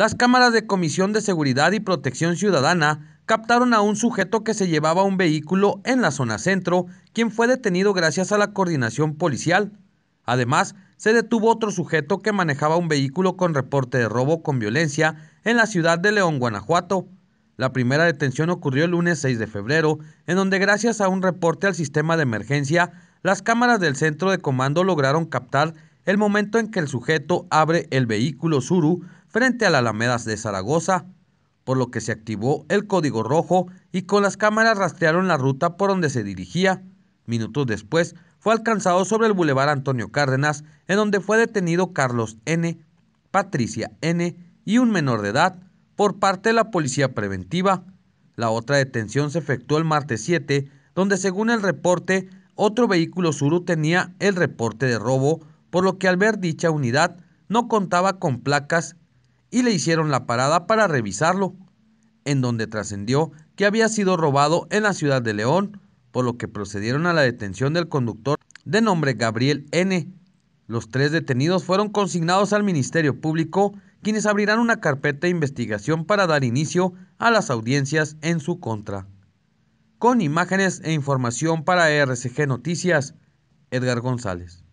Las cámaras de Comisión de Seguridad y Protección Ciudadana captaron a un sujeto que se llevaba un vehículo en la zona centro, quien fue detenido gracias a la coordinación policial. Además, se detuvo otro sujeto que manejaba un vehículo con reporte de robo con violencia en la ciudad de León, Guanajuato. La primera detención ocurrió el lunes 6 de febrero, en donde gracias a un reporte al sistema de emergencia, las cámaras del centro de comando lograron captar el momento en que el sujeto abre el vehículo Suru frente a la Alamedas de Zaragoza, por lo que se activó el código rojo y con las cámaras rastrearon la ruta por donde se dirigía. Minutos después, fue alcanzado sobre el bulevar Antonio Cárdenas, en donde fue detenido Carlos N., Patricia N. y un menor de edad por parte de la policía preventiva. La otra detención se efectuó el martes 7, donde según el reporte, otro vehículo Suru tenía el reporte de robo por lo que al ver dicha unidad no contaba con placas y le hicieron la parada para revisarlo, en donde trascendió que había sido robado en la ciudad de León, por lo que procedieron a la detención del conductor de nombre Gabriel N. Los tres detenidos fueron consignados al Ministerio Público, quienes abrirán una carpeta de investigación para dar inicio a las audiencias en su contra. Con imágenes e información para RCG Noticias, Edgar González.